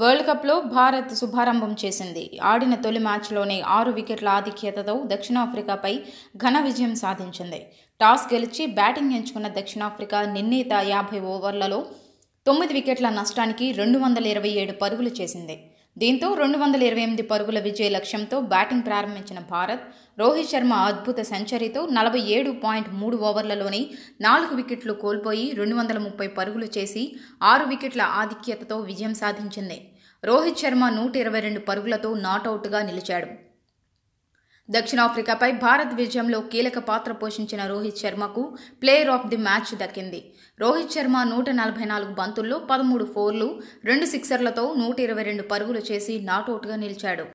world కప్లో భారత్ శుభారంభం చేసింది ఆడిన తొలి మ్యాచ్లోనే ఆరు వికెట్ల ఆధిక్యతతో దక్షిణాఫ్రికాపై ఘన విజయం సాధించింది టాస్ గెలిచి బ్యాటింగ్ ఎంచుకున్న దక్షిణాఫ్రికా నిర్ణీత యాభై ఓవర్లలో తొమ్మిది వికెట్ల నష్టానికి రెండు వందల ఇరవై ఏడు పరుగులు చేసింది దీంతో రెండు వందల ఇరవై ఎనిమిది పరుగుల విజయ లక్ష్యంతో బ్యాటింగ్ ప్రారంభించిన భారత్ రోహిత్ శర్మ అద్భుత సెంచరీతో నలభై ఏడు పాయింట్ మూడు ఓవర్లలోనే నాలుగు వికెట్లు కోల్పోయి రెండు వందల ముప్పై పరుగులు చేసి ఆరు వికెట్ల ఆధిక్యతతో విజయం సాధించింది రోహిత్ శర్మ నూట ఇరవై రెండు పరుగులతో నాటౌట్గా నిలిచాడు దక్షిణాఫ్రికాపై భారత్ విజయంలో కీలక పాత్ర పోషించిన రోహిత్ శర్మకు ప్లేయర్ ఆఫ్ ది మ్యాచ్ దక్కింది రోహిత్ శర్మ నూట నలభై నాలుగు బంతుల్లో పదమూడు ఫోర్లు రెండు సిక్సర్లతో నూట ఇరవై రెండు పరుగులు చేసి నాటౌట్గా నిలిచాడు